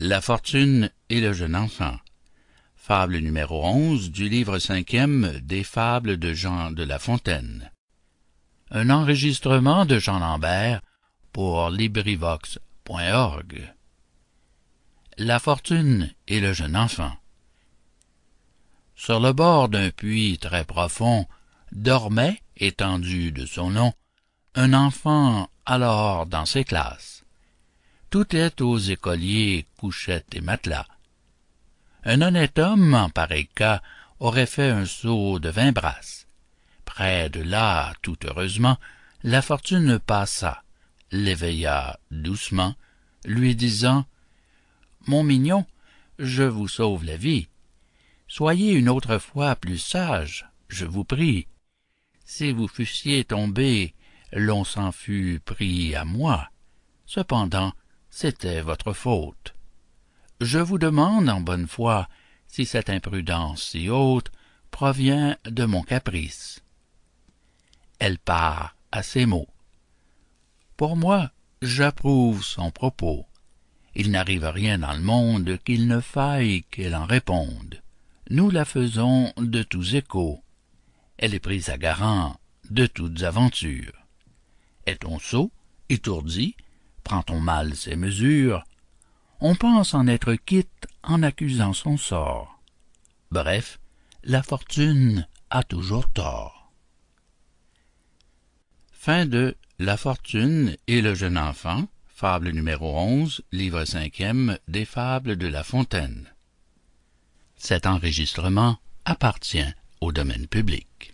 La fortune et le jeune enfant. Fable numéro 11 du livre cinquième des Fables de Jean de La Fontaine. Un enregistrement de Jean Lambert pour LibriVox.org. La fortune et le jeune enfant. Sur le bord d'un puits très profond, dormait, étendu de son nom, un enfant alors dans ses classes tout aux écoliers couchettes et matelas un honnête homme en pareil cas aurait fait un saut de vingt brasses près de là tout heureusement la fortune passa l'éveilla doucement lui disant mon mignon je vous sauve la vie soyez une autre fois plus sage je vous prie si vous fussiez tombé l'on s'en fût pris à moi cependant c'était votre faute. Je vous demande en bonne foi si cette imprudence si haute provient de mon caprice. Elle part à ces mots. Pour moi, j'approuve son propos. Il n'arrive rien dans le monde qu'il ne faille qu'elle en réponde. Nous la faisons de tous échos. Elle est prise à garant de toutes aventures. Est-on sot, étourdi, prend ton mal ses mesures, on pense en être quitte en accusant son sort. Bref, la fortune a toujours tort. Fin de La fortune et le jeune enfant, fable numéro 11, livre 5e des Fables de La Fontaine. Cet enregistrement appartient au domaine public.